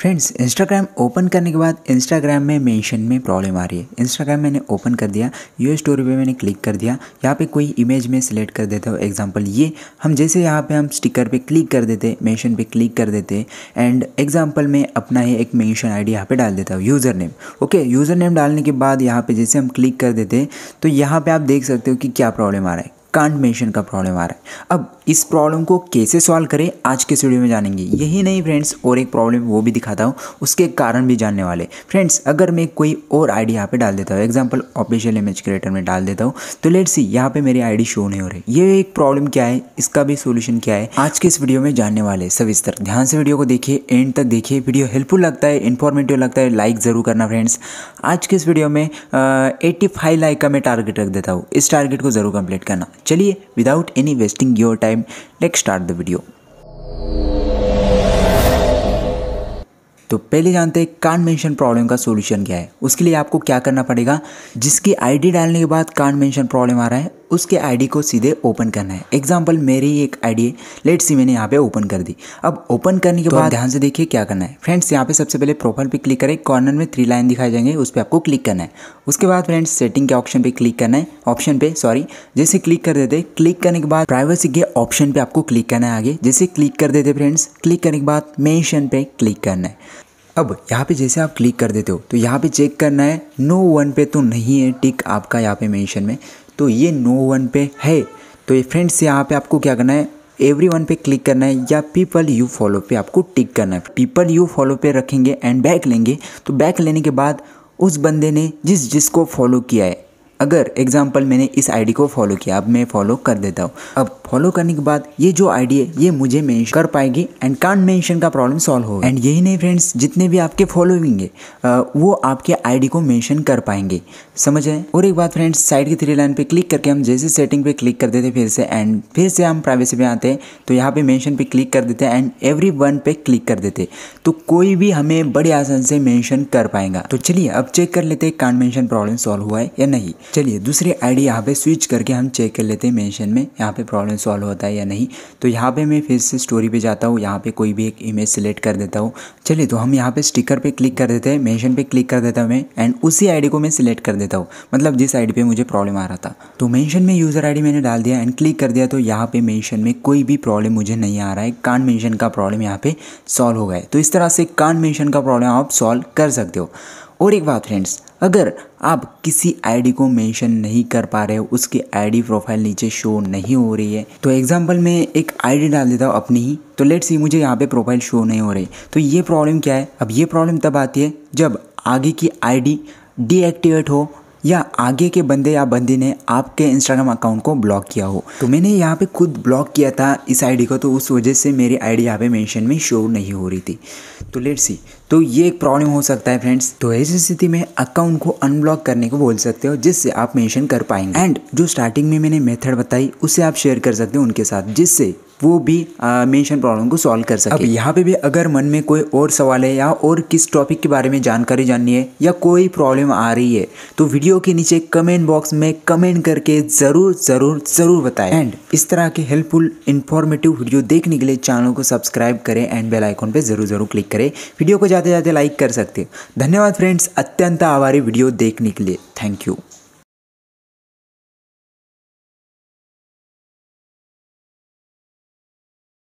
friends Instagram open करने के बाद इंस्टाग्राम में मेंशन में प्रॉब्लम आ रही है इंस्टाग्राम मैंने ओपन कर दिया यू स्टोरी पे मैंने क्लिक कर दिया यहाँ पे कोई इमेज में सिलेक्ट कर देता हूँ एग्जांपल ये हम जैसे यहाँ पे हम स्टिकर पे क्लिक कर देते मेंशन पे क्लिक कर देते एंड एग्जाम्पल में अपना ही एक मैंशन आई डी यहाँ पर डाल देता हूँ user name okay user name डालने के बाद यहाँ पर जैसे हम क्लिक कर देते तो यहाँ पर आप देख सकते हो कि क्या प्रॉब्लम आ रहा है मेंशन का प्रॉब्लम आ रहा है अब इस प्रॉब्लम को कैसे सॉल्व करें आज के स्टूडियो में जानेंगे यही नहीं फ्रेंड्स और एक प्रॉब्लम वो भी दिखाता हूँ उसके कारण भी जानने वाले फ्रेंड्स अगर मैं कोई और आईडी यहाँ पे डाल देता हूँ एग्जांपल ऑफिशियल इमेज क्रिएटर में डाल देता हूँ तो लेट्स सी यहाँ पर मेरी आईडी शो नहीं हो रही ये एक प्रॉब्लम क्या है इसका भी सोल्यूशन क्या है आज के इस वीडियो में जानने वाले सविस्तर ध्यान से वीडियो को देखिए एंड तक देखिए वीडियो हेल्पफुल लगता है इन्फॉर्मेटिव लगता है लाइक ज़रूर करना फ्रेंड्स आज के इस वीडियो में एट्टी लाइक का मैं टारगेट रख देता हूँ इस टारगेट को ज़रूर कंप्लीट करना चलिए without any wasting your time let start the video तो पहले जानते हैं कान मेंशन प्रॉब्लम का सोल्यूशन क्या है उसके लिए आपको क्या करना पड़ेगा जिसकी आईडी डालने के बाद कान मेंशन प्रॉब्लम आ रहा है उसके आईडी को सीधे ओपन करना है एग्जाम्पल मेरी एक आईडी है लेट सी मैंने यहाँ पे ओपन कर दी अब ओपन करने के तो बाद ध्यान से देखिए क्या करना है फ्रेंड्स यहाँ पे सबसे पहले प्रोफाइल पे क्लिक करें कॉर्नर में थ्री लाइन दिखाए जाएंगे उस पर आपको क्लिक करना है उसके बाद फ्रेंड्स सेटिंग के ऑप्शन पे क्लिक करना है ऑप्शन पे सॉरी जैसे क्लिक कर देते क्लिक करने के बाद प्राइवेसी के ऑप्शन पे आपको क्लिक करना है आगे जैसे क्लिक कर देते फ्रेंड्स क्लिक करने के बाद मेंशन पे क्लिक करना है अब यहाँ पे जैसे आप क्लिक कर देते हो तो यहाँ पे चेक करना है नो वन पे तो नहीं है टिक आपका यहाँ पे मेंशन में तो ये नो वन पे है तो ये फ्रेंड्स यहाँ पे आपको क्या करना है एवरी वन पे क्लिक करना है या पीपल यू फॉलो पे आपको टिक करना है पीपल यू फॉलो पे रखेंगे एंड बैक लेंगे तो बैक लेने के बाद उस बंदे ने जिस जिसको फॉलो किया है अगर एग्जाम्पल मैंने इस आईडी को फॉलो किया अब मैं फॉलो कर देता हूँ अब फॉलो करने के बाद ये जो आईडी है ये मुझे मेंशन कर पाएगी एंड कांट मेंशन का प्रॉब्लम सॉल्व हो एंड यही नहीं फ्रेंड्स जितने भी आपके फॉलोइंग है वो आपके आईडी को मेंशन कर पाएंगे समझ रहे और एक बात फ्रेंड्स साइड की थ्री लाइन पे क्लिक करके हम जैसे सेटिंग पे क्लिक कर देते फिर से एंड फिर से हम प्राइवेसी पे आते हैं तो यहाँ पे मैंशन पे क्लिक कर देते हैं एंड एवरी वन पे क्लिक कर देते तो कोई भी हमें बड़े आसान से मैंशन कर पाएगा तो चलिए अब चेक कर लेते हैं कांट मैंशन प्रॉब्लम सॉल्व हुआ है या नहीं चलिए दूसरी आईडी यहाँ पे स्विच करके हम चेक कर लेते हैं मेंशन में यहाँ पे प्रॉब्लम सॉल्व होता है या नहीं तो यहाँ पे मैं फिर से स्टोरी पे जाता हूँ यहाँ पे कोई भी एक इमेज सिलेक्ट कर देता हूँ चलिए तो हम यहाँ पे स्टिकर पे क्लिक कर देते हैं मेंशन पे क्लिक कर देता हूँ मैं एंड उसी आईडी को मैं सिलेक्ट कर देता हूँ मतलब जिस डी पे मुझे प्रॉब्लम आ रहा था तो मैंशन में यूज़र डी मैंने डाल दिया एंड क्लिक कर दिया तो यहाँ पर मैंशन में कोई भी प्रॉब्लम मुझे नहीं आ रहा है कान मैंशन का प्रॉब्लम यहाँ पर सॉल्व हो गया तो इस तरह से कान मैंशन का प्रॉब्लम आप सॉल्व कर सकते हो और एक बात फ्रेंड्स अगर आप किसी आईडी को मेंशन नहीं कर पा रहे हो उसकी आईडी प्रोफाइल नीचे शो नहीं हो रही है तो एग्जांपल मैं एक आईडी डाल देता हूँ अपनी ही तो लेट सी मुझे यहाँ पे प्रोफाइल शो नहीं हो रही तो ये प्रॉब्लम क्या है अब ये प्रॉब्लम तब आती है जब आगे की आई डीएक्टिवेट हो या आगे के बंदे या बंदी ने आपके इंस्टाग्राम अकाउंट को ब्लॉक किया हो तो मैंने यहाँ पे खुद ब्लॉक किया था इस आईडी को तो उस वजह से मेरी आईडी यहाँ पे मेंशन में शो नहीं हो रही थी तो लेट सी तो ये एक प्रॉब्लम हो सकता है फ्रेंड्स तो ऐसी स्थिति में अकाउंट को अनब्लॉक करने को बोल सकते हो जिससे आप मेंशन कर पाएंगे एंड जो स्टार्टिंग में मैंने मेथड बताई उसे आप शेयर कर सकते हो उनके साथ जिससे वो भी मेंशन प्रॉब्लम को सॉल्व कर सके अब यहाँ पे भी अगर मन में कोई और सवाल है या और किस टॉपिक के बारे में जानकारी जाननी है या कोई प्रॉब्लम आ रही है तो वीडियो के नीचे कमेंट बॉक्स में कमेंट करके ज़रूर ज़रूर ज़रूर बताएं एंड इस तरह के हेल्पफुल इन्फॉर्मेटिव वीडियो देखने के लिए चैनल को सब्सक्राइब करें एंड बेलाइकॉन पर ज़रूर ज़रूर क्लिक करें वीडियो को ज़्यादा से ज़्यादा लाइक कर सकते धन्यवाद फ्रेंड्स अत्यंत आभारी वीडियो देखने के लिए थैंक यू